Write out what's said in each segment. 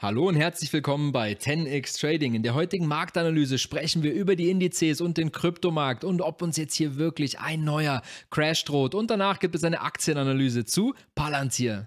Hallo und herzlich willkommen bei 10x Trading. In der heutigen Marktanalyse sprechen wir über die Indizes und den Kryptomarkt und ob uns jetzt hier wirklich ein neuer Crash droht. Und danach gibt es eine Aktienanalyse zu Palantir.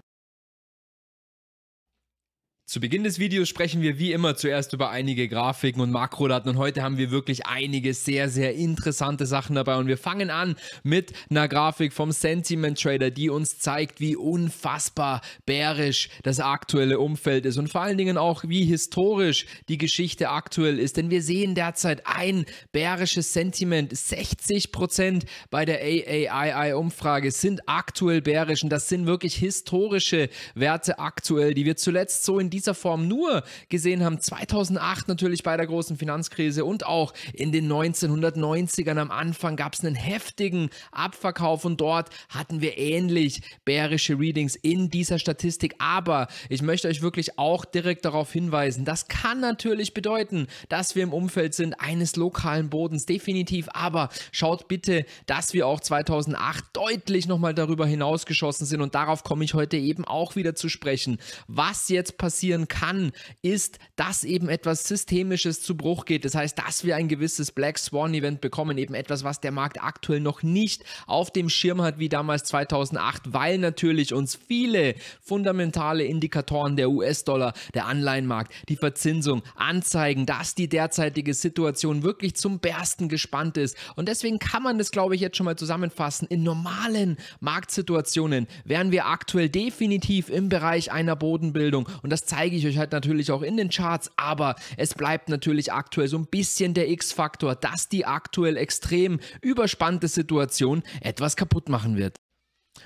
Zu Beginn des Videos sprechen wir wie immer zuerst über einige Grafiken und Makrodaten und heute haben wir wirklich einige sehr, sehr interessante Sachen dabei und wir fangen an mit einer Grafik vom Sentiment Trader, die uns zeigt, wie unfassbar bärisch das aktuelle Umfeld ist und vor allen Dingen auch, wie historisch die Geschichte aktuell ist, denn wir sehen derzeit ein bärisches Sentiment. 60% bei der AAII-Umfrage sind aktuell bärisch und das sind wirklich historische Werte aktuell, die wir zuletzt so in diesem dieser Form nur gesehen haben. 2008 natürlich bei der großen Finanzkrise und auch in den 1990ern am Anfang gab es einen heftigen Abverkauf und dort hatten wir ähnlich bärische Readings in dieser Statistik. Aber ich möchte euch wirklich auch direkt darauf hinweisen, das kann natürlich bedeuten, dass wir im Umfeld sind eines lokalen Bodens, definitiv. Aber schaut bitte, dass wir auch 2008 deutlich nochmal darüber hinausgeschossen sind und darauf komme ich heute eben auch wieder zu sprechen. Was jetzt passiert, passieren kann, ist, dass eben etwas Systemisches zu Bruch geht. Das heißt, dass wir ein gewisses Black Swan-Event bekommen, eben etwas, was der Markt aktuell noch nicht auf dem Schirm hat wie damals 2008, weil natürlich uns viele fundamentale Indikatoren der US-Dollar, der Anleihenmarkt, die Verzinsung anzeigen, dass die derzeitige Situation wirklich zum Bersten gespannt ist. Und deswegen kann man das, glaube ich, jetzt schon mal zusammenfassen. In normalen Marktsituationen wären wir aktuell definitiv im Bereich einer Bodenbildung und das zeigt zeige ich euch halt natürlich auch in den Charts, aber es bleibt natürlich aktuell so ein bisschen der X-Faktor, dass die aktuell extrem überspannte Situation etwas kaputt machen wird.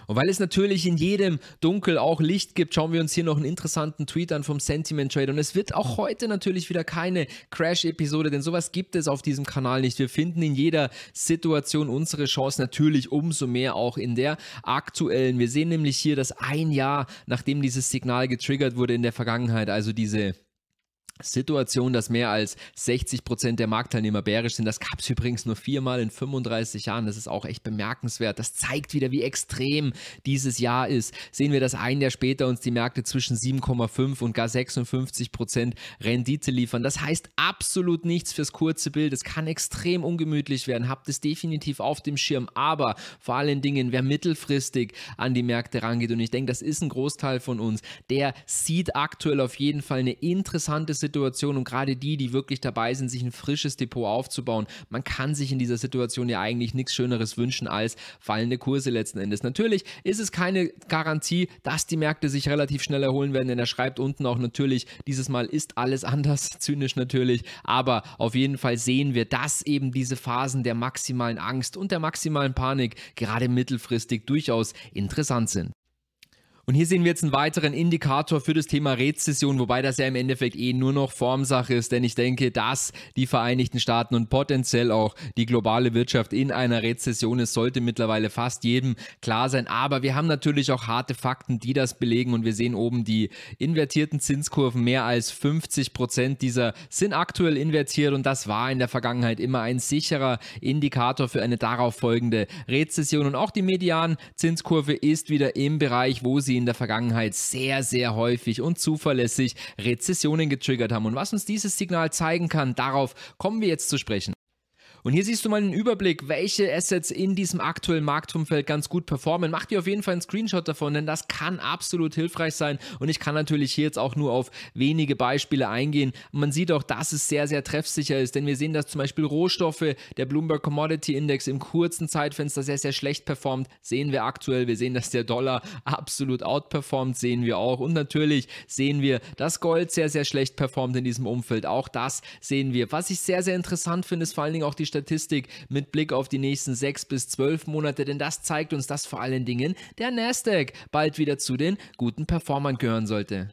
Und weil es natürlich in jedem Dunkel auch Licht gibt, schauen wir uns hier noch einen interessanten Tweet an vom Sentiment Trade. Und es wird auch heute natürlich wieder keine Crash-Episode, denn sowas gibt es auf diesem Kanal nicht. Wir finden in jeder Situation unsere Chance natürlich umso mehr auch in der aktuellen. Wir sehen nämlich hier, dass ein Jahr nachdem dieses Signal getriggert wurde in der Vergangenheit, also diese Situation, dass mehr als 60 Prozent der Marktteilnehmer bärisch sind. Das gab es übrigens nur viermal in 35 Jahren. Das ist auch echt bemerkenswert. Das zeigt wieder, wie extrem dieses Jahr ist. Sehen wir, dass ein Jahr später uns die Märkte zwischen 7,5 und gar 56 Prozent Rendite liefern. Das heißt absolut nichts fürs kurze Bild. Es kann extrem ungemütlich werden. Habt es definitiv auf dem Schirm. Aber vor allen Dingen, wer mittelfristig an die Märkte rangeht, und ich denke, das ist ein Großteil von uns, der sieht aktuell auf jeden Fall eine interessante Situation Situation und gerade die, die wirklich dabei sind, sich ein frisches Depot aufzubauen, man kann sich in dieser Situation ja eigentlich nichts Schöneres wünschen als fallende Kurse letzten Endes. Natürlich ist es keine Garantie, dass die Märkte sich relativ schnell erholen werden, denn er schreibt unten auch natürlich, dieses Mal ist alles anders, zynisch natürlich, aber auf jeden Fall sehen wir, dass eben diese Phasen der maximalen Angst und der maximalen Panik gerade mittelfristig durchaus interessant sind. Und hier sehen wir jetzt einen weiteren Indikator für das Thema Rezession, wobei das ja im Endeffekt eh nur noch Formsache ist, denn ich denke, dass die Vereinigten Staaten und potenziell auch die globale Wirtschaft in einer Rezession ist, sollte mittlerweile fast jedem klar sein. Aber wir haben natürlich auch harte Fakten, die das belegen und wir sehen oben die invertierten Zinskurven. Mehr als 50 Prozent dieser sind aktuell invertiert und das war in der Vergangenheit immer ein sicherer Indikator für eine darauf folgende Rezession. Und auch die Median-Zinskurve ist wieder im Bereich, wo sie sie in der Vergangenheit sehr, sehr häufig und zuverlässig Rezessionen getriggert haben. Und was uns dieses Signal zeigen kann, darauf kommen wir jetzt zu sprechen. Und hier siehst du mal einen Überblick, welche Assets in diesem aktuellen Marktumfeld ganz gut performen. Mach dir auf jeden Fall einen Screenshot davon, denn das kann absolut hilfreich sein. Und ich kann natürlich hier jetzt auch nur auf wenige Beispiele eingehen. Man sieht auch, dass es sehr, sehr treffsicher ist, denn wir sehen, dass zum Beispiel Rohstoffe, der Bloomberg Commodity Index im kurzen Zeitfenster sehr, sehr schlecht performt. Sehen wir aktuell. Wir sehen, dass der Dollar absolut outperformt, sehen wir auch. Und natürlich sehen wir, dass Gold sehr, sehr schlecht performt in diesem Umfeld. Auch das sehen wir. Was ich sehr, sehr interessant finde, ist vor allen Dingen auch die Statistik mit Blick auf die nächsten sechs bis zwölf Monate, denn das zeigt uns, dass vor allen Dingen der Nasdaq bald wieder zu den guten Performern gehören sollte.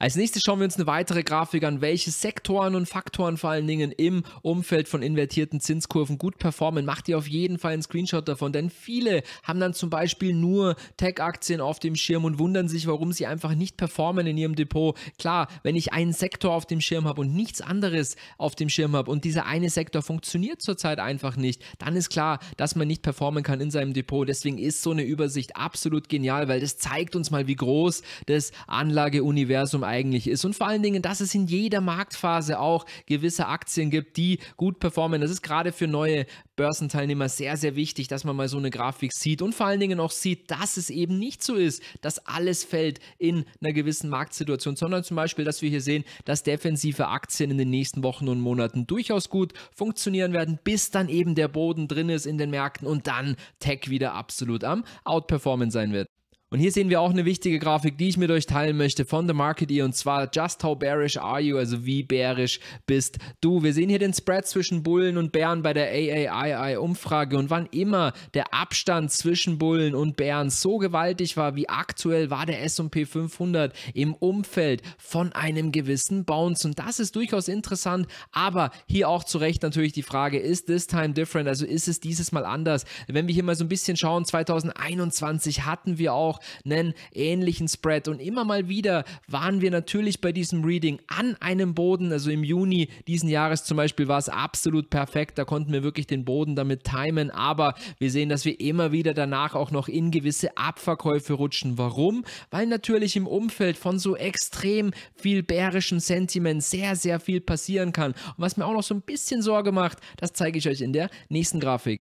Als nächstes schauen wir uns eine weitere Grafik an, welche Sektoren und Faktoren vor allen Dingen im Umfeld von invertierten Zinskurven gut performen. Macht ihr auf jeden Fall einen Screenshot davon, denn viele haben dann zum Beispiel nur Tech-Aktien auf dem Schirm und wundern sich, warum sie einfach nicht performen in ihrem Depot. Klar, wenn ich einen Sektor auf dem Schirm habe und nichts anderes auf dem Schirm habe und dieser eine Sektor funktioniert zurzeit einfach nicht, dann ist klar, dass man nicht performen kann in seinem Depot. Deswegen ist so eine Übersicht absolut genial, weil das zeigt uns mal, wie groß das Anlageuniversum eigentlich ist und vor allen Dingen, dass es in jeder Marktphase auch gewisse Aktien gibt, die gut performen. Das ist gerade für neue Börsenteilnehmer sehr, sehr wichtig, dass man mal so eine Grafik sieht und vor allen Dingen auch sieht, dass es eben nicht so ist, dass alles fällt in einer gewissen Marktsituation, sondern zum Beispiel, dass wir hier sehen, dass defensive Aktien in den nächsten Wochen und Monaten durchaus gut funktionieren werden, bis dann eben der Boden drin ist in den Märkten und dann Tech wieder absolut am Outperformen sein wird. Und hier sehen wir auch eine wichtige Grafik, die ich mit euch teilen möchte von The Market Ear und zwar Just How Bearish Are You, also wie bearish bist du. Wir sehen hier den Spread zwischen Bullen und Bären bei der AAII-Umfrage und wann immer der Abstand zwischen Bullen und Bären so gewaltig war, wie aktuell war der S&P 500 im Umfeld von einem gewissen Bounce und das ist durchaus interessant, aber hier auch zu Recht natürlich die Frage, ist this time different, also ist es dieses Mal anders? Wenn wir hier mal so ein bisschen schauen, 2021 hatten wir auch auch einen ähnlichen Spread. Und immer mal wieder waren wir natürlich bei diesem Reading an einem Boden. Also im Juni diesen Jahres zum Beispiel war es absolut perfekt. Da konnten wir wirklich den Boden damit timen. Aber wir sehen, dass wir immer wieder danach auch noch in gewisse Abverkäufe rutschen. Warum? Weil natürlich im Umfeld von so extrem viel bärischem Sentiment sehr, sehr viel passieren kann. Und was mir auch noch so ein bisschen Sorge macht, das zeige ich euch in der nächsten Grafik.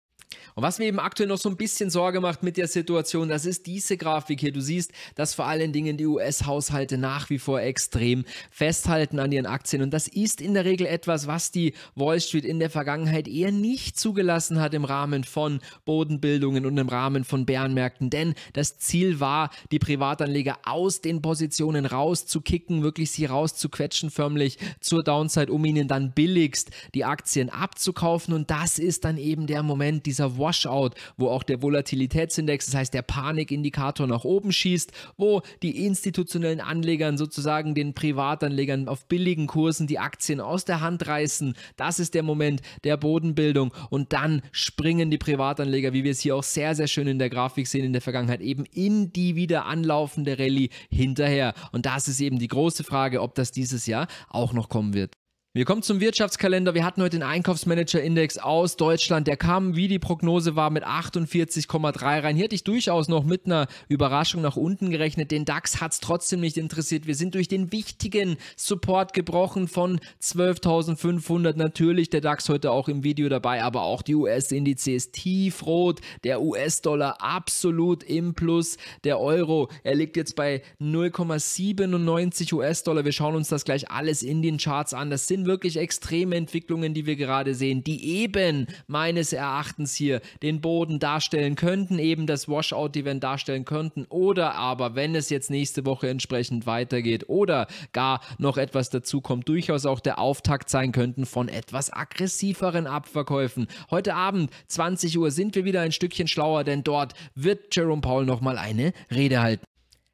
Und was mir eben aktuell noch so ein bisschen Sorge macht mit der Situation, das ist diese Grafik hier. Du siehst, dass vor allen Dingen die US-Haushalte nach wie vor extrem festhalten an ihren Aktien. Und das ist in der Regel etwas, was die Wall Street in der Vergangenheit eher nicht zugelassen hat im Rahmen von Bodenbildungen und im Rahmen von Bärenmärkten. Denn das Ziel war, die Privatanleger aus den Positionen rauszukicken, wirklich sie rauszuquetschen förmlich zur Downside, um ihnen dann billigst die Aktien abzukaufen. Und das ist dann eben der Moment dieser absoluter Washout, wo auch der Volatilitätsindex, das heißt der Panikindikator nach oben schießt, wo die institutionellen Anlegern sozusagen den Privatanlegern auf billigen Kursen die Aktien aus der Hand reißen. Das ist der Moment der Bodenbildung und dann springen die Privatanleger, wie wir es hier auch sehr, sehr schön in der Grafik sehen in der Vergangenheit, eben in die wieder anlaufende Rallye hinterher. Und das ist eben die große Frage, ob das dieses Jahr auch noch kommen wird. Wir kommen zum Wirtschaftskalender. Wir hatten heute den Einkaufsmanager-Index aus Deutschland. Der kam, wie die Prognose war, mit 48,3 rein. Hier hätte ich durchaus noch mit einer Überraschung nach unten gerechnet. Den DAX hat es trotzdem nicht interessiert. Wir sind durch den wichtigen Support gebrochen von 12.500. Natürlich der DAX heute auch im Video dabei, aber auch die US-Indizes tiefrot. Der US-Dollar absolut im Plus. Der Euro, er liegt jetzt bei 0,97 US-Dollar. Wir schauen uns das gleich alles in den Charts an. Das sind sind wirklich extreme Entwicklungen, die wir gerade sehen, die eben meines Erachtens hier den Boden darstellen könnten, eben das Washout-Event darstellen könnten. Oder aber, wenn es jetzt nächste Woche entsprechend weitergeht oder gar noch etwas dazu kommt, durchaus auch der Auftakt sein könnten von etwas aggressiveren Abverkäufen. Heute Abend, 20 Uhr, sind wir wieder ein Stückchen schlauer, denn dort wird Jerome Powell nochmal eine Rede halten.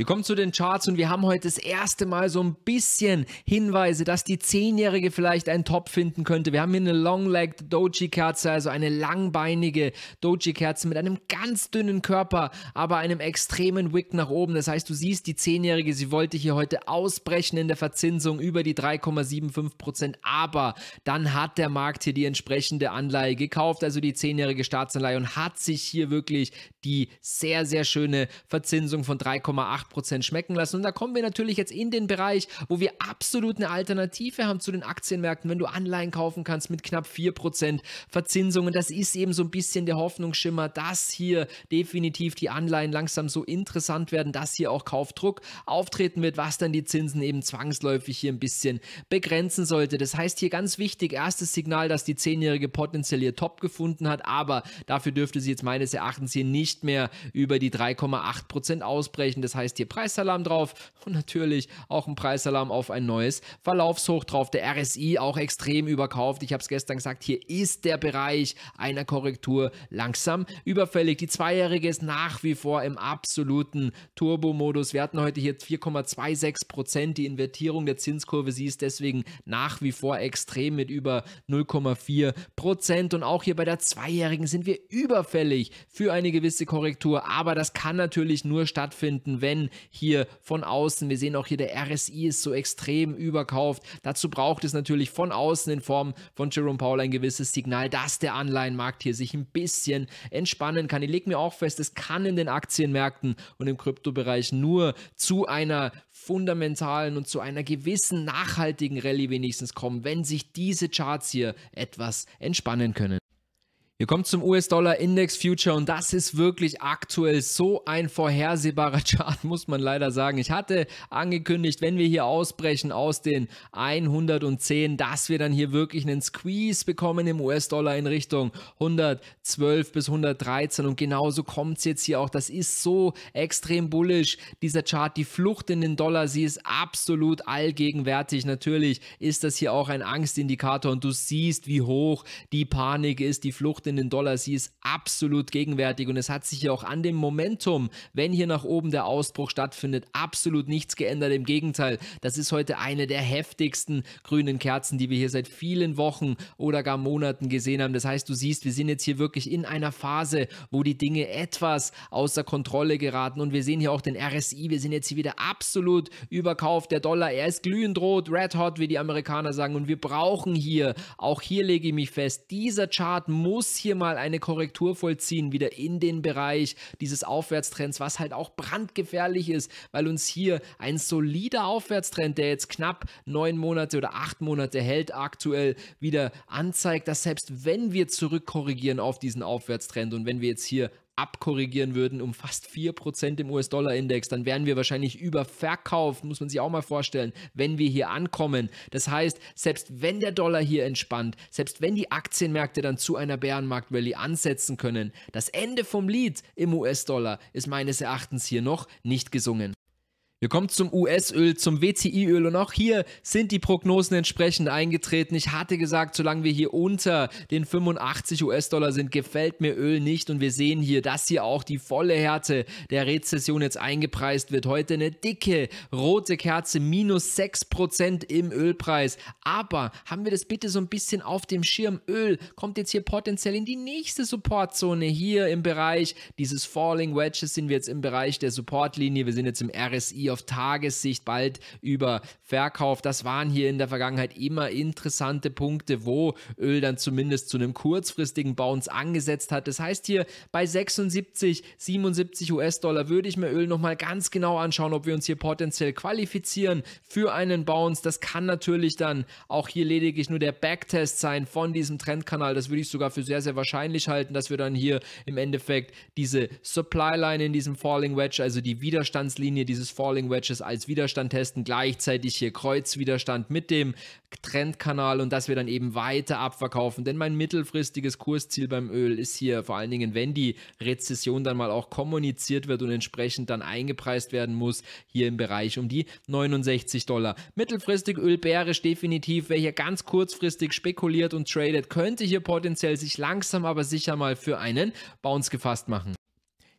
Wir kommen zu den Charts und wir haben heute das erste Mal so ein bisschen Hinweise, dass die Zehnjährige vielleicht einen Top finden könnte. Wir haben hier eine Long-Legged Doji-Kerze, also eine langbeinige Doji-Kerze mit einem ganz dünnen Körper, aber einem extremen Wick nach oben. Das heißt, du siehst, die Zehnjährige, sie wollte hier heute ausbrechen in der Verzinsung über die 3,75 Prozent, aber dann hat der Markt hier die entsprechende Anleihe gekauft, also die zehnjährige Staatsanleihe und hat sich hier wirklich die sehr, sehr schöne Verzinsung von 3,8 8% schmecken lassen. Und da kommen wir natürlich jetzt in den Bereich, wo wir absolut eine Alternative haben zu den Aktienmärkten, wenn du Anleihen kaufen kannst mit knapp 4% Verzinsungen. Das ist eben so ein bisschen der Hoffnungsschimmer, dass hier definitiv die Anleihen langsam so interessant werden, dass hier auch Kaufdruck auftreten wird, was dann die Zinsen eben zwangsläufig hier ein bisschen begrenzen sollte. Das heißt hier ganz wichtig, erstes Signal, dass die 10-jährige potenziell ihr Top gefunden hat, aber dafür dürfte sie jetzt meines Erachtens hier nicht mehr über die 3,8% ausbrechen. Das heißt, hier Preisalarm drauf und natürlich auch ein Preisalarm auf ein neues Verlaufshoch drauf. Der RSI auch extrem überkauft. Ich habe es gestern gesagt, hier ist der Bereich einer Korrektur langsam überfällig. Die Zweijährige ist nach wie vor im absoluten Turbo-Modus. Wir hatten heute hier 4,26 Prozent. Die Invertierung der Zinskurve, sie ist deswegen nach wie vor extrem mit über 0,4 Prozent. Und auch hier bei der Zweijährigen sind wir überfällig für eine gewisse Korrektur. Aber das kann natürlich nur stattfinden, wenn hier von außen. Wir sehen auch hier, der RSI ist so extrem überkauft. Dazu braucht es natürlich von außen in Form von Jerome Powell ein gewisses Signal, dass der Anleihenmarkt hier sich ein bisschen entspannen kann. Ich lege mir auch fest, es kann in den Aktienmärkten und im Kryptobereich nur zu einer fundamentalen und zu einer gewissen nachhaltigen Rallye wenigstens kommen, wenn sich diese Charts hier etwas entspannen können. Wir kommen zum US-Dollar-Index-Future und das ist wirklich aktuell so ein vorhersehbarer Chart, muss man leider sagen. Ich hatte angekündigt, wenn wir hier ausbrechen aus den 110, dass wir dann hier wirklich einen Squeeze bekommen im US-Dollar in Richtung 112 bis 113 und genauso kommt es jetzt hier auch. Das ist so extrem bullisch, dieser Chart. Die Flucht in den Dollar, sie ist absolut allgegenwärtig. Natürlich ist das hier auch ein Angstindikator und du siehst, wie hoch die Panik ist, die Flucht in den Dollar. Sie ist absolut gegenwärtig und es hat sich ja auch an dem Momentum, wenn hier nach oben der Ausbruch stattfindet, absolut nichts geändert. Im Gegenteil, das ist heute eine der heftigsten grünen Kerzen, die wir hier seit vielen Wochen oder gar Monaten gesehen haben. Das heißt, du siehst, wir sind jetzt hier wirklich in einer Phase, wo die Dinge etwas außer Kontrolle geraten und wir sehen hier auch den RSI. Wir sind jetzt hier wieder absolut überkauft. Der Dollar, er ist glühend rot, red hot, wie die Amerikaner sagen. Und wir brauchen hier, auch hier lege ich mich fest, dieser Chart muss hier mal eine Korrektur vollziehen, wieder in den Bereich dieses Aufwärtstrends, was halt auch brandgefährlich ist, weil uns hier ein solider Aufwärtstrend, der jetzt knapp neun Monate oder acht Monate hält aktuell, wieder anzeigt, dass selbst wenn wir zurückkorrigieren auf diesen Aufwärtstrend und wenn wir jetzt hier abkorrigieren würden um fast 4% im US-Dollar-Index, dann wären wir wahrscheinlich überverkauft, muss man sich auch mal vorstellen, wenn wir hier ankommen. Das heißt, selbst wenn der Dollar hier entspannt, selbst wenn die Aktienmärkte dann zu einer Bärenmarkt-Rally ansetzen können, das Ende vom Lied im US-Dollar ist meines Erachtens hier noch nicht gesungen. Wir kommen zum US-Öl, zum WTI-Öl und auch hier sind die Prognosen entsprechend eingetreten. Ich hatte gesagt, solange wir hier unter den 85 US-Dollar sind, gefällt mir Öl nicht und wir sehen hier, dass hier auch die volle Härte der Rezession jetzt eingepreist wird. Heute eine dicke rote Kerze, minus 6% im Ölpreis. Aber haben wir das bitte so ein bisschen auf dem Schirm? Öl kommt jetzt hier potenziell in die nächste Supportzone hier im Bereich dieses Falling Wedges sind wir jetzt im Bereich der Supportlinie. Wir sind jetzt im RSI die auf Tagessicht bald über Verkauf. Das waren hier in der Vergangenheit immer interessante Punkte, wo Öl dann zumindest zu einem kurzfristigen Bounce angesetzt hat. Das heißt hier bei 76, 77 US-Dollar würde ich mir Öl nochmal ganz genau anschauen, ob wir uns hier potenziell qualifizieren für einen Bounce. Das kann natürlich dann auch hier lediglich nur der Backtest sein von diesem Trendkanal. Das würde ich sogar für sehr, sehr wahrscheinlich halten, dass wir dann hier im Endeffekt diese Supply Line in diesem Falling Wedge, also die Widerstandslinie dieses Falling Rolling Wedges als Widerstand testen, gleichzeitig hier Kreuzwiderstand mit dem Trendkanal und dass wir dann eben weiter abverkaufen. Denn mein mittelfristiges Kursziel beim Öl ist hier vor allen Dingen, wenn die Rezession dann mal auch kommuniziert wird und entsprechend dann eingepreist werden muss, hier im Bereich um die 69 Dollar. Mittelfristig ölbärisch definitiv. Wer hier ganz kurzfristig spekuliert und tradet, könnte hier potenziell sich langsam aber sicher mal für einen Bounce gefasst machen.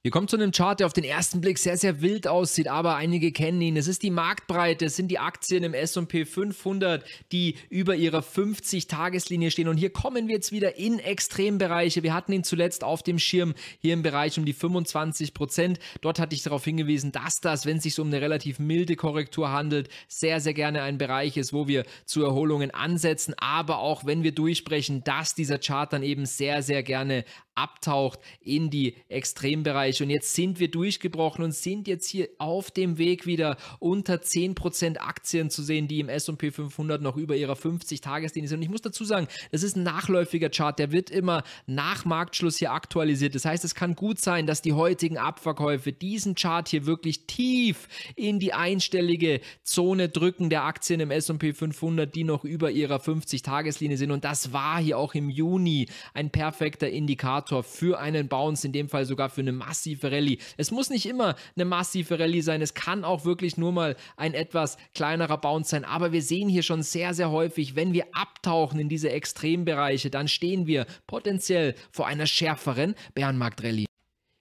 Wir kommen zu einem Chart, der auf den ersten Blick sehr, sehr wild aussieht, aber einige kennen ihn. Es ist die Marktbreite, es sind die Aktien im S&P 500, die über ihrer 50-Tageslinie stehen. Und hier kommen wir jetzt wieder in Extrembereiche. Wir hatten ihn zuletzt auf dem Schirm, hier im Bereich um die 25 Prozent. Dort hatte ich darauf hingewiesen, dass das, wenn es sich so um eine relativ milde Korrektur handelt, sehr, sehr gerne ein Bereich ist, wo wir zu Erholungen ansetzen. Aber auch wenn wir durchbrechen, dass dieser Chart dann eben sehr, sehr gerne abtaucht in die Extrembereiche. Und jetzt sind wir durchgebrochen und sind jetzt hier auf dem Weg wieder unter 10% Aktien zu sehen, die im S&P 500 noch über ihrer 50-Tageslinie sind. Und ich muss dazu sagen, das ist ein nachläufiger Chart, der wird immer nach Marktschluss hier aktualisiert. Das heißt, es kann gut sein, dass die heutigen Abverkäufe diesen Chart hier wirklich tief in die einstellige Zone drücken der Aktien im S&P 500, die noch über ihrer 50-Tageslinie sind. Und das war hier auch im Juni ein perfekter Indikator Indikator für einen Bounce, in dem Fall sogar für eine massive Rallye. Es muss nicht immer eine massive Rallye sein, es kann auch wirklich nur mal ein etwas kleinerer Bounce sein, aber wir sehen hier schon sehr, sehr häufig, wenn wir abtauchen in diese Extrembereiche, dann stehen wir potenziell vor einer schärferen Bärenmarkt-Rallye.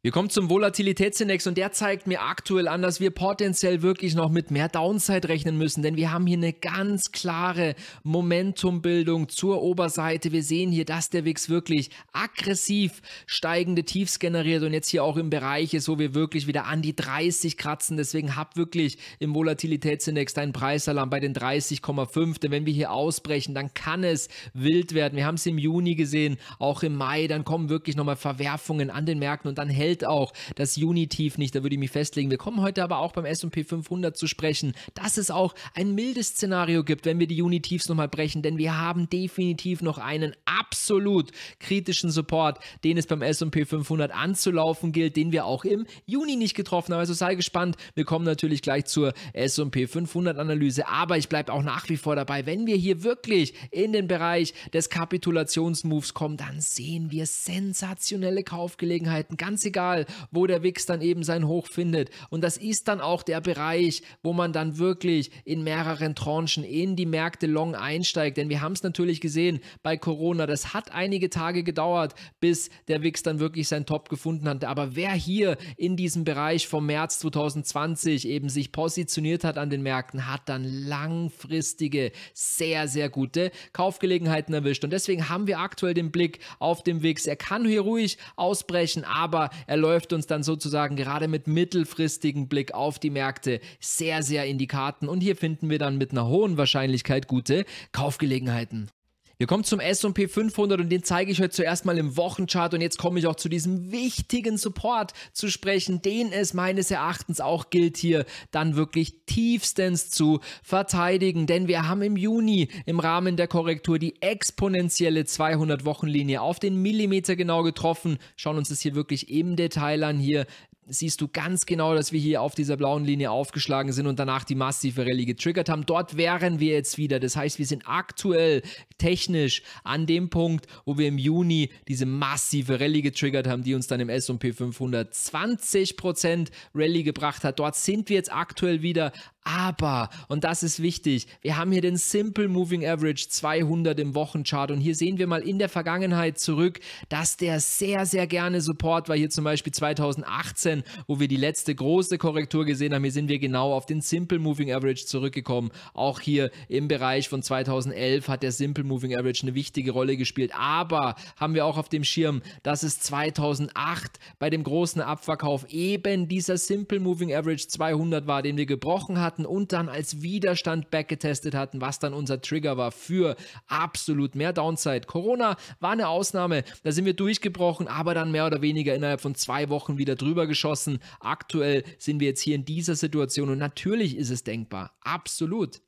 Wir kommen zum Volatilitätsindex und der zeigt mir aktuell an, dass wir potenziell wirklich noch mit mehr Downside rechnen müssen, denn wir haben hier eine ganz klare Momentumbildung zur Oberseite. Wir sehen hier, dass der Wix wirklich aggressiv steigende Tiefs generiert und jetzt hier auch im Bereich ist, wo wir wirklich wieder an die 30 kratzen. Deswegen hab wirklich im Volatilitätsindex deinen Preisalarm bei den 30,5, denn wenn wir hier ausbrechen, dann kann es wild werden. Wir haben es im Juni gesehen, auch im Mai, dann kommen wirklich nochmal Verwerfungen an den Märkten und dann hält hält auch das Juni-Tief nicht. Da würde ich mich festlegen. Wir kommen heute aber auch beim S&P 500 zu sprechen, dass es auch ein mildes Szenario gibt, wenn wir die Juni-Tiefs nochmal brechen, denn wir haben definitiv noch einen absolut kritischen Support, den es beim S&P 500 anzulaufen gilt, den wir auch im Juni nicht getroffen haben. Also sei gespannt. Wir kommen natürlich gleich zur S&P 500 Analyse, aber ich bleibe auch nach wie vor dabei, wenn wir hier wirklich in den Bereich des Kapitulationsmoves kommen, dann sehen wir sensationelle Kaufgelegenheiten, ganz egal egal, wo der Wix dann eben sein Hoch findet. Und das ist dann auch der Bereich, wo man dann wirklich in mehreren Tranchen in die Märkte long einsteigt. Denn wir haben es natürlich gesehen bei Corona. Das hat einige Tage gedauert, bis der Wix dann wirklich sein Top gefunden hat. Aber wer hier in diesem Bereich vom März 2020 eben sich positioniert hat an den Märkten, hat dann langfristige, sehr, sehr gute Kaufgelegenheiten erwischt. Und deswegen haben wir aktuell den Blick auf den Wix. Er kann hier ruhig ausbrechen, aber er läuft uns dann sozusagen gerade mit mittelfristigem Blick auf die Märkte sehr, sehr in die Karten und hier finden wir dann mit einer hohen Wahrscheinlichkeit gute Kaufgelegenheiten. Wir kommen zum S&P 500 und den zeige ich heute zuerst mal im Wochenchart und jetzt komme ich auch zu diesem wichtigen Support zu sprechen, den es meines Erachtens auch gilt hier dann wirklich tiefstens zu verteidigen, denn wir haben im Juni im Rahmen der Korrektur die exponentielle 200 Wochenlinie auf den Millimeter genau getroffen. Schauen uns das hier wirklich im Detail an hier siehst du ganz genau, dass wir hier auf dieser blauen Linie aufgeschlagen sind und danach die massive Rallye getriggert haben. Dort wären wir jetzt wieder. Das heißt, wir sind aktuell technisch an dem Punkt, wo wir im Juni diese massive Rallye getriggert haben, die uns dann im S&P 500 20% Rallye gebracht hat. Dort sind wir jetzt aktuell wieder aber, und das ist wichtig, wir haben hier den Simple Moving Average 200 im Wochenchart und hier sehen wir mal in der Vergangenheit zurück, dass der sehr, sehr gerne Support war. Hier zum Beispiel 2018, wo wir die letzte große Korrektur gesehen haben. Hier sind wir genau auf den Simple Moving Average zurückgekommen. Auch hier im Bereich von 2011 hat der Simple Moving Average eine wichtige Rolle gespielt. Aber haben wir auch auf dem Schirm, dass es 2008 bei dem großen Abverkauf eben dieser Simple Moving Average 200 war, den wir gebrochen hatten hatten und dann als Widerstand backgetestet hatten, was dann unser Trigger war für absolut mehr Downside. Corona war eine Ausnahme, da sind wir durchgebrochen, aber dann mehr oder weniger innerhalb von zwei Wochen wieder drüber geschossen. Aktuell sind wir jetzt hier in dieser Situation und natürlich ist es denkbar, absolut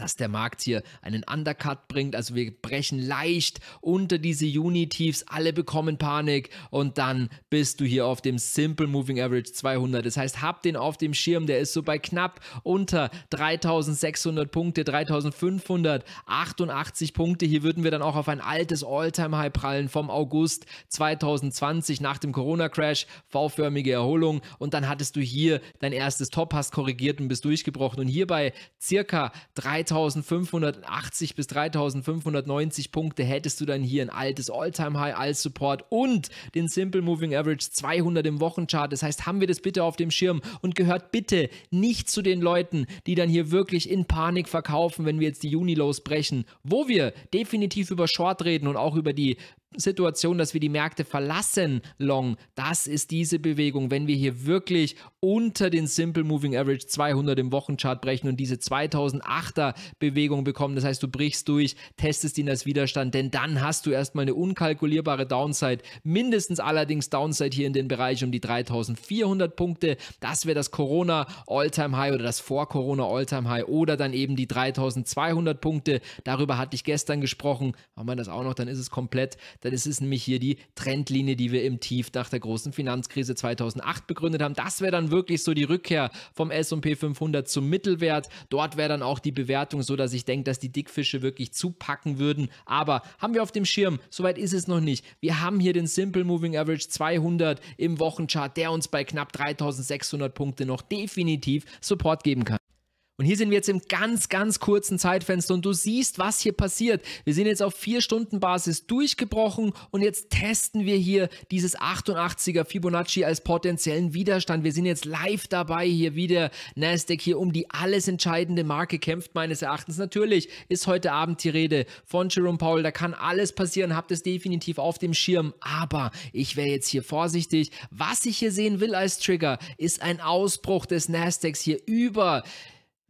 dass der Markt hier einen Undercut bringt. Also wir brechen leicht unter diese Juni-Tiefs, alle bekommen Panik und dann bist du hier auf dem Simple Moving Average 200. Das heißt, hab den auf dem Schirm, der ist so bei knapp unter 3600 Punkte, 3588 Punkte. Hier würden wir dann auch auf ein altes All-Time-High prallen vom August 2020 nach dem Corona-Crash, V-förmige Erholung und dann hattest du hier dein erstes Top, hast korrigiert und bist durchgebrochen und hier bei circa 3000 3580 bis 3590 Punkte hättest du dann hier ein altes All-Time-High als Support und den Simple Moving Average 200 im Wochenchart. Das heißt, haben wir das bitte auf dem Schirm und gehört bitte nicht zu den Leuten, die dann hier wirklich in Panik verkaufen, wenn wir jetzt die Juni-Lows brechen. Wo wir definitiv über Short reden und auch über die Situation, dass wir die Märkte verlassen, long, das ist diese Bewegung. Wenn wir hier wirklich unter den Simple Moving Average 200 im Wochenchart brechen und diese 2008er Bewegung bekommen, das heißt, du brichst durch, testest ihn als Widerstand, denn dann hast du erstmal eine unkalkulierbare Downside, mindestens allerdings Downside hier in den Bereich um die 3400 Punkte. Das wäre das Corona All-Time High oder das Vor-Corona All-Time High oder dann eben die 3200 Punkte. Darüber hatte ich gestern gesprochen. Machen wir das auch noch, dann ist es komplett. Dann ist es nämlich hier die Trendlinie, die wir im Tiefdach der großen Finanzkrise 2008 begründet haben. Das wäre dann wirklich so die Rückkehr vom S&P 500 zum Mittelwert. Dort wäre dann auch die Bewertung so, dass ich denke, dass die Dickfische wirklich zupacken würden. Aber haben wir auf dem Schirm, soweit ist es noch nicht. Wir haben hier den Simple Moving Average 200 im Wochenchart, der uns bei knapp 3600 Punkte noch definitiv Support geben kann. Und hier sind wir jetzt im ganz, ganz kurzen Zeitfenster und du siehst, was hier passiert. Wir sind jetzt auf 4-Stunden-Basis durchgebrochen und jetzt testen wir hier dieses 88er Fibonacci als potenziellen Widerstand. Wir sind jetzt live dabei hier wie der Nasdaq hier um die alles entscheidende Marke kämpft meines Erachtens. Natürlich ist heute Abend die Rede von Jerome Powell. Da kann alles passieren. Habt es definitiv auf dem Schirm. Aber ich wäre jetzt hier vorsichtig. Was ich hier sehen will als Trigger ist ein Ausbruch des Nasdaqs hier über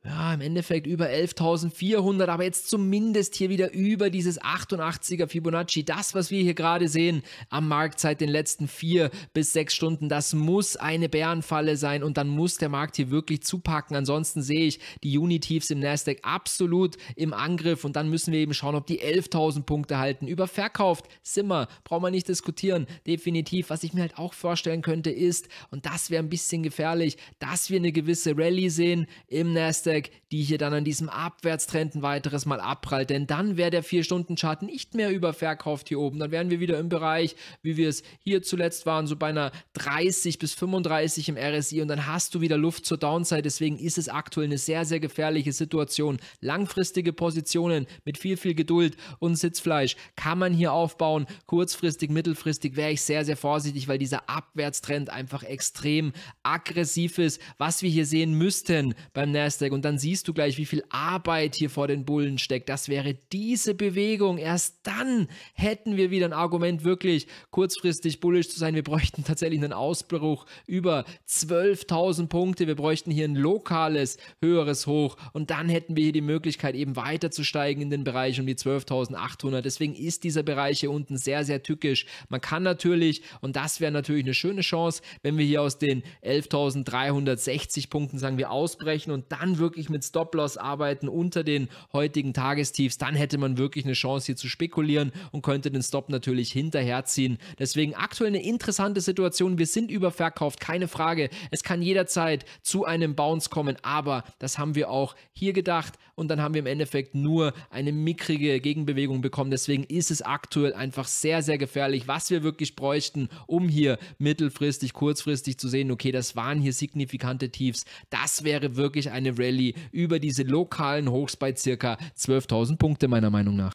ja, im Endeffekt über 11.400, aber jetzt zumindest hier wieder über dieses 88er Fibonacci. Das, was wir hier gerade sehen am Markt seit den letzten vier bis sechs Stunden, das muss eine Bärenfalle sein und dann muss der Markt hier wirklich zupacken. Ansonsten sehe ich die Unitiefs im Nasdaq absolut im Angriff und dann müssen wir eben schauen, ob die 11.000 Punkte halten. Überverkauft sind wir, brauchen wir nicht diskutieren, definitiv. Was ich mir halt auch vorstellen könnte ist, und das wäre ein bisschen gefährlich, dass wir eine gewisse Rallye sehen im Nasdaq Nasdaq, die hier dann an diesem Abwärtstrend ein weiteres Mal abprallt. Denn dann wäre der 4-Stunden-Chart nicht mehr überverkauft hier oben. Dann wären wir wieder im Bereich, wie wir es hier zuletzt waren, so bei einer 30 bis 35 im RSI. Und dann hast du wieder Luft zur Downside. Deswegen ist es aktuell eine sehr, sehr gefährliche Situation. Langfristige Positionen mit viel, viel Geduld und Sitzfleisch kann man hier aufbauen. Kurzfristig, mittelfristig wäre ich sehr, sehr vorsichtig, weil dieser Abwärtstrend einfach extrem aggressiv ist, was wir hier sehen müssten beim Nasdaq. Und und dann siehst du gleich, wie viel Arbeit hier vor den Bullen steckt. Das wäre diese Bewegung. Erst dann hätten wir wieder ein Argument, wirklich kurzfristig bullisch zu sein. Wir bräuchten tatsächlich einen Ausbruch über 12.000 Punkte. Wir bräuchten hier ein lokales, höheres Hoch und dann hätten wir hier die Möglichkeit, eben weiter zu steigen in den Bereich um die 12.800. Deswegen ist dieser Bereich hier unten sehr, sehr tückisch. Man kann natürlich, und das wäre natürlich eine schöne Chance, wenn wir hier aus den 11.360 Punkten, sagen wir, ausbrechen und dann wirklich wirklich mit Stop-Loss arbeiten unter den heutigen Tagestiefs, dann hätte man wirklich eine Chance hier zu spekulieren und könnte den Stop natürlich hinterherziehen. Deswegen aktuell eine interessante Situation. Wir sind überverkauft, keine Frage. Es kann jederzeit zu einem Bounce kommen, aber das haben wir auch hier gedacht und dann haben wir im Endeffekt nur eine mickrige Gegenbewegung bekommen. Deswegen ist es aktuell einfach sehr, sehr gefährlich, was wir wirklich bräuchten, um hier mittelfristig, kurzfristig zu sehen, okay, das waren hier signifikante Tiefs. Das wäre wirklich eine Rallye Rallye über diese lokalen Hochs bei circa 12.000 Punkte, meiner Meinung nach.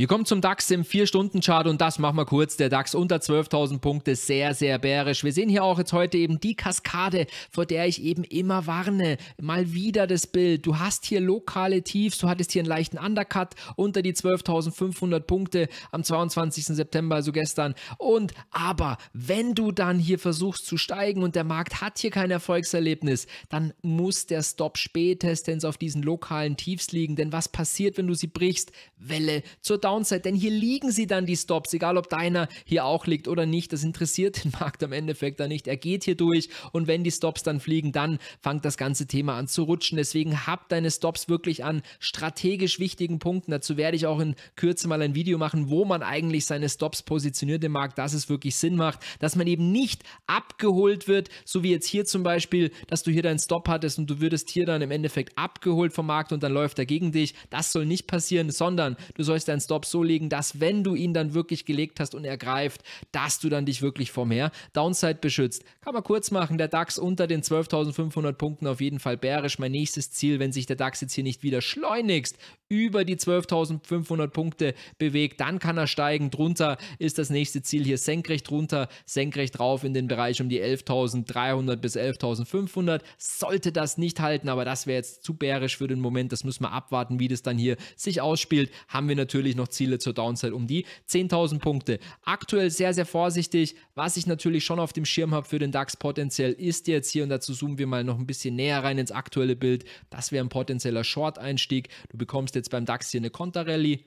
Wir kommen zum DAX im 4-Stunden-Chart und das machen wir kurz. Der DAX unter 12.000 Punkte, sehr, sehr bärisch. Wir sehen hier auch jetzt heute eben die Kaskade, vor der ich eben immer warne. Mal wieder das Bild. Du hast hier lokale Tiefs, du hattest hier einen leichten Undercut unter die 12.500 Punkte am 22. September, also gestern. Und aber, wenn du dann hier versuchst zu steigen und der Markt hat hier kein Erfolgserlebnis, dann muss der Stop spätestens auf diesen lokalen Tiefs liegen. Denn was passiert, wenn du sie brichst? Welle zur Dauer. Downside, denn hier liegen sie dann die Stops, egal ob deiner hier auch liegt oder nicht, das interessiert den Markt am Endeffekt da nicht. Er geht hier durch und wenn die Stops dann fliegen, dann fängt das ganze Thema an zu rutschen. Deswegen hab deine Stops wirklich an strategisch wichtigen Punkten. Dazu werde ich auch in Kürze mal ein Video machen, wo man eigentlich seine Stops positioniert im Markt, dass es wirklich Sinn macht, dass man eben nicht abgeholt wird, so wie jetzt hier zum Beispiel, dass du hier deinen Stop hattest und du würdest hier dann im Endeffekt abgeholt vom Markt und dann läuft er gegen dich. Das soll nicht passieren, sondern du sollst deinen Stop Shortstop so legen, dass wenn du ihn dann wirklich gelegt hast und er greift, dass du dann dich wirklich vom Her Downside beschützt. Kann man kurz machen, der DAX unter den 12.500 Punkten auf jeden Fall bärisch. Mein nächstes Ziel, wenn sich der DAX jetzt hier nicht wieder schleunigst über die 12.500 Punkte bewegt, dann kann er steigen. Drunter ist das nächste Ziel hier senkrecht runter, senkrecht rauf in den Bereich um die 11.300 bis 11.500. Sollte das nicht halten, aber das wäre jetzt zu bärisch für den Moment. Das müssen wir abwarten, wie das dann hier sich ausspielt. Haben wir natürlich noch noch Ziele zur Downside um die 10.000 Punkte. Aktuell sehr, sehr vorsichtig. Was ich natürlich schon auf dem Schirm habe für den DAX potenziell ist jetzt hier, und dazu zoomen wir mal noch ein bisschen näher rein ins aktuelle Bild, das wäre ein potenzieller Short-Einstieg. Du bekommst jetzt beim DAX hier eine Konterrallye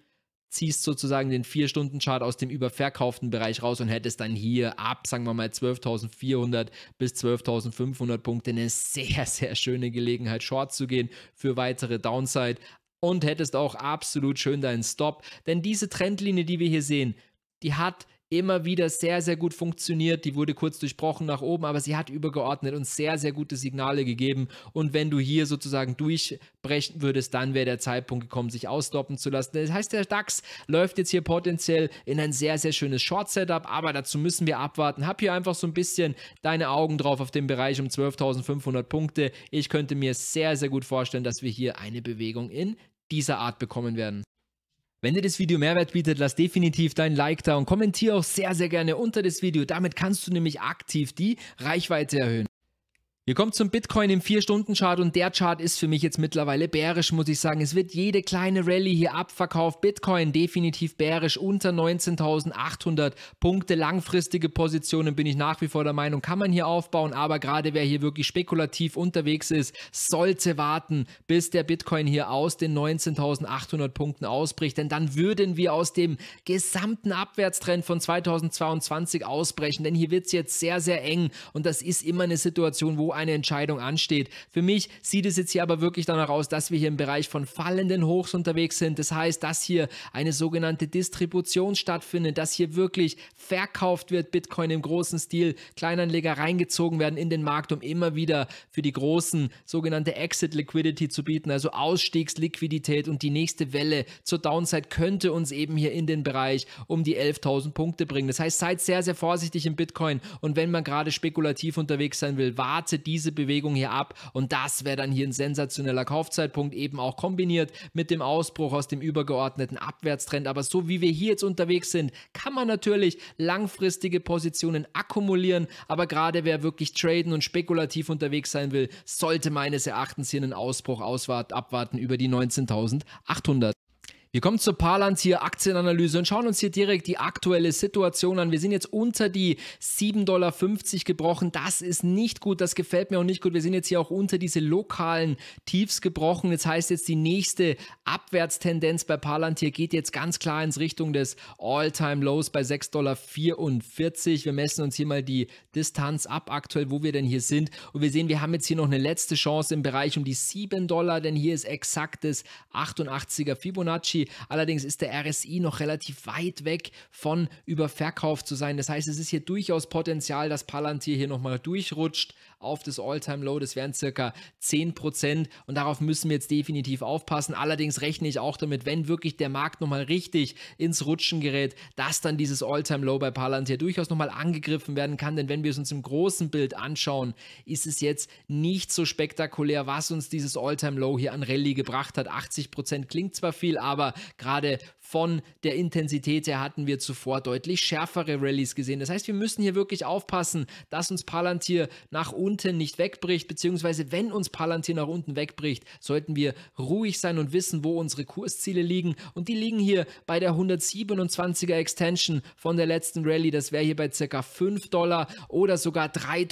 ziehst sozusagen den 4-Stunden-Chart aus dem überverkauften Bereich raus und hättest dann hier ab, sagen wir mal, 12.400 bis 12.500 Punkte eine sehr, sehr schöne Gelegenheit, Short zu gehen für weitere Downside und hättest auch absolut schön deinen Stop. Denn diese Trendlinie, die wir hier sehen, die hat immer wieder sehr, sehr gut funktioniert. Die wurde kurz durchbrochen nach oben, aber sie hat übergeordnet und sehr, sehr gute Signale gegeben. Und wenn du hier sozusagen durchbrechen würdest, dann wäre der Zeitpunkt gekommen, sich ausstoppen zu lassen. Das heißt, der DAX läuft jetzt hier potenziell in ein sehr, sehr schönes Short-Setup, aber dazu müssen wir abwarten. Hab hier einfach so ein bisschen deine Augen drauf auf dem Bereich um 12.500 Punkte. Ich könnte mir sehr, sehr gut vorstellen, dass wir hier eine Bewegung in dieser Art bekommen werden. Wenn dir das Video Mehrwert bietet, lass definitiv dein Like da und kommentiere auch sehr, sehr gerne unter das Video. Damit kannst du nämlich aktiv die Reichweite erhöhen. Wir kommen zum Bitcoin im 4-Stunden-Chart und der Chart ist für mich jetzt mittlerweile bärisch, muss ich sagen. Es wird jede kleine Rallye hier abverkauft. Bitcoin definitiv bärisch, unter 19.800 Punkte. Langfristige Positionen bin ich nach wie vor der Meinung, kann man hier aufbauen, aber gerade wer hier wirklich spekulativ unterwegs ist, sollte warten, bis der Bitcoin hier aus den 19.800 Punkten ausbricht, denn dann würden wir aus dem gesamten Abwärtstrend von 2022 ausbrechen, denn hier wird es jetzt sehr, sehr eng und das ist immer eine Situation, wo eine Entscheidung ansteht. Für mich sieht es jetzt hier aber wirklich danach aus, dass wir hier im Bereich von fallenden Hochs unterwegs sind. Das heißt, dass hier eine sogenannte Distribution stattfindet, dass hier wirklich verkauft wird, Bitcoin im großen Stil, Kleinanleger reingezogen werden in den Markt, um immer wieder für die großen sogenannte Exit Liquidity zu bieten, also Ausstiegsliquidität und die nächste Welle zur Downside könnte uns eben hier in den Bereich um die 11.000 Punkte bringen. Das heißt, seid sehr, sehr vorsichtig im Bitcoin und wenn man gerade spekulativ unterwegs sein will, wartet diese Bewegung hier ab und das wäre dann hier ein sensationeller Kaufzeitpunkt, eben auch kombiniert mit dem Ausbruch aus dem übergeordneten Abwärtstrend. Aber so wie wir hier jetzt unterwegs sind, kann man natürlich langfristige Positionen akkumulieren, aber gerade wer wirklich traden und spekulativ unterwegs sein will, sollte meines Erachtens hier einen Ausbruch abwarten über die 19.800. Wir kommen zur Parlanz hier Aktienanalyse und schauen uns hier direkt die aktuelle Situation an. Wir sind jetzt unter die 7,50 Dollar gebrochen. Das ist nicht gut. Das gefällt mir auch nicht gut. Wir sind jetzt hier auch unter diese lokalen Tiefs gebrochen. Das heißt jetzt die nächste Abwärtstendenz bei Palantir geht jetzt ganz klar ins Richtung des All-Time-Lows bei 6,44 Dollar. Wir messen uns hier mal die Distanz ab aktuell, wo wir denn hier sind. Und wir sehen, wir haben jetzt hier noch eine letzte Chance im Bereich um die 7 Dollar, denn hier ist exakt das 88er Fibonacci. Allerdings ist der RSI noch relativ weit weg von überverkauft zu sein. Das heißt, es ist hier durchaus Potenzial, dass Palantir hier nochmal durchrutscht auf das All-Time-Low. Das wären circa 10%. Und darauf müssen wir jetzt definitiv aufpassen. Allerdings rechne ich auch damit, wenn wirklich der Markt nochmal richtig ins Rutschen gerät, dass dann dieses All-Time-Low bei Palantir durchaus nochmal angegriffen werden kann. Denn wenn wir es uns im großen Bild anschauen, ist es jetzt nicht so spektakulär, was uns dieses All-Time-Low hier an Rallye gebracht hat. 80% klingt zwar viel, aber gerade von der Intensität her hatten wir zuvor deutlich schärfere Rallies gesehen. Das heißt, wir müssen hier wirklich aufpassen, dass uns Palantir nach unten nicht wegbricht, beziehungsweise wenn uns Palantir nach unten wegbricht, sollten wir ruhig sein und wissen, wo unsere Kursziele liegen. Und die liegen hier bei der 127er Extension von der letzten Rallye. Das wäre hier bei circa 5 Dollar oder sogar 3,22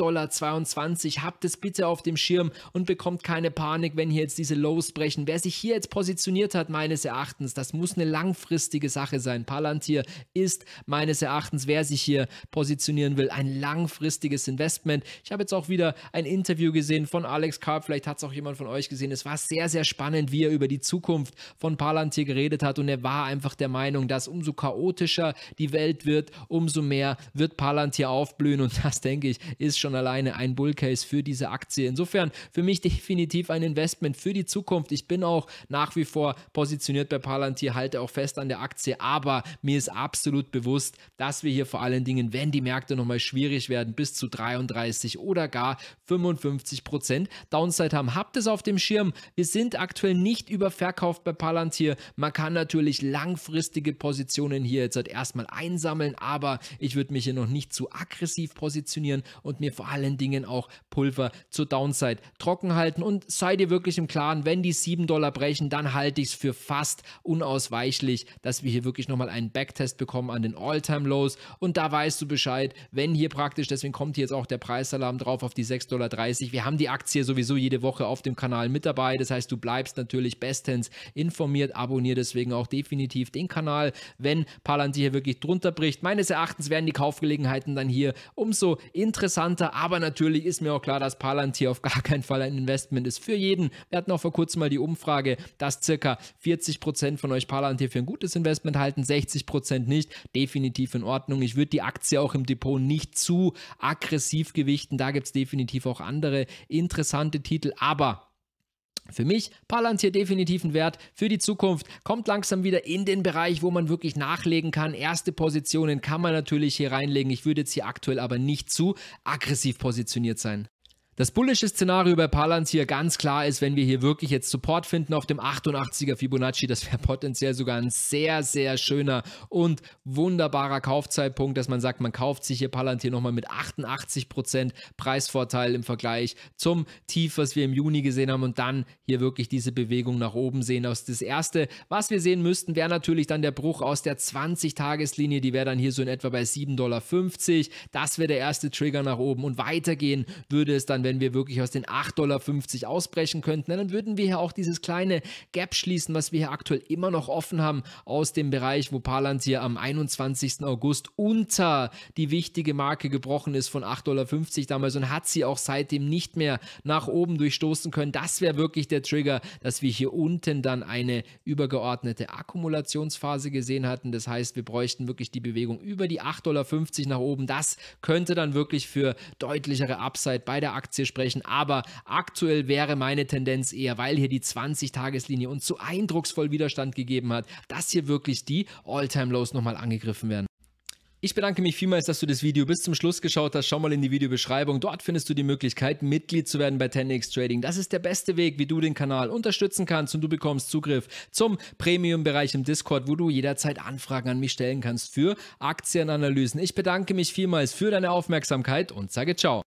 Dollar. Habt es bitte auf dem Schirm und bekommt keine Panik, wenn hier jetzt diese Lows brechen. Wer sich hier jetzt positioniert hat, meines Erachtens, das muss eine langfristige langfristige Sache sein. Palantir ist meines Erachtens, wer sich hier positionieren will, ein langfristiges Investment. Ich habe jetzt auch wieder ein Interview gesehen von Alex Karp, vielleicht hat es auch jemand von euch gesehen. Es war sehr, sehr spannend, wie er über die Zukunft von Palantir geredet hat und er war einfach der Meinung, dass umso chaotischer die Welt wird, umso mehr wird Palantir aufblühen und das, denke ich, ist schon alleine ein Bullcase für diese Aktie. Insofern für mich definitiv ein Investment für die Zukunft. Ich bin auch nach wie vor positioniert bei Palantir, halte auch fest an der Aktie, aber mir ist absolut bewusst, dass wir hier vor allen Dingen, wenn die Märkte nochmal schwierig werden, bis zu 33 oder gar 55 Prozent Downside haben. Habt es auf dem Schirm. Wir sind aktuell nicht überverkauft bei Palantir. Man kann natürlich langfristige Positionen hier jetzt halt erstmal einsammeln, aber ich würde mich hier noch nicht zu aggressiv positionieren und mir vor allen Dingen auch Pulver zur Downside trocken halten. Und seid ihr wirklich im Klaren, wenn die 7 Dollar brechen, dann halte ich es für fast unausweichlich wichtig, dass wir hier wirklich nochmal einen Backtest bekommen an den All-Time-Lows und da weißt du Bescheid, wenn hier praktisch, deswegen kommt hier jetzt auch der Preisalarm drauf auf die 6,30 Dollar. Wir haben die Aktie sowieso jede Woche auf dem Kanal mit dabei, das heißt, du bleibst natürlich bestens informiert, abonniere deswegen auch definitiv den Kanal, wenn Palantir hier wirklich drunter bricht. Meines Erachtens werden die Kaufgelegenheiten dann hier umso interessanter, aber natürlich ist mir auch klar, dass Palantir auf gar keinen Fall ein Investment ist für jeden. Wir hatten auch vor kurzem mal die Umfrage, dass circa 40% Prozent von euch Palantir für ein gutes Investment halten, 60% nicht, definitiv in Ordnung. Ich würde die Aktie auch im Depot nicht zu aggressiv gewichten, da gibt es definitiv auch andere interessante Titel, aber für mich Palantir definitiv ein Wert für die Zukunft. Kommt langsam wieder in den Bereich, wo man wirklich nachlegen kann. Erste Positionen kann man natürlich hier reinlegen. Ich würde jetzt hier aktuell aber nicht zu aggressiv positioniert sein. Das bullische Szenario bei Palantir hier ganz klar ist, wenn wir hier wirklich jetzt Support finden auf dem 88er Fibonacci, das wäre potenziell sogar ein sehr, sehr schöner und wunderbarer Kaufzeitpunkt, dass man sagt, man kauft sich hier Palantir nochmal mit 88% Preisvorteil im Vergleich zum Tief, was wir im Juni gesehen haben und dann hier wirklich diese Bewegung nach oben sehen. Das Erste, was wir sehen müssten, wäre natürlich dann der Bruch aus der 20-Tageslinie, die wäre dann hier so in etwa bei 7,50 Dollar. Das wäre der erste Trigger nach oben und weitergehen würde es dann, wenn wenn wir wirklich aus den 8,50 Dollar ausbrechen könnten, dann würden wir hier auch dieses kleine Gap schließen, was wir hier aktuell immer noch offen haben aus dem Bereich, wo Palantir hier am 21. August unter die wichtige Marke gebrochen ist von 8,50 Dollar damals und hat sie auch seitdem nicht mehr nach oben durchstoßen können. Das wäre wirklich der Trigger, dass wir hier unten dann eine übergeordnete Akkumulationsphase gesehen hatten. Das heißt, wir bräuchten wirklich die Bewegung über die 8,50 Dollar nach oben. Das könnte dann wirklich für deutlichere Upside bei der Aktie Aktie sprechen, aber aktuell wäre meine Tendenz eher, weil hier die 20-Tageslinie uns so eindrucksvoll Widerstand gegeben hat, dass hier wirklich die All-Time-Lows nochmal angegriffen werden. Ich bedanke mich vielmals, dass du das Video bis zum Schluss geschaut hast. Schau mal in die Videobeschreibung. Dort findest du die Möglichkeit, Mitglied zu werden bei 10x Trading. Das ist der beste Weg, wie du den Kanal unterstützen kannst und du bekommst Zugriff zum Premium-Bereich im Discord, wo du jederzeit Anfragen an mich stellen kannst für Aktienanalysen. Ich bedanke mich vielmals für deine Aufmerksamkeit und sage ciao.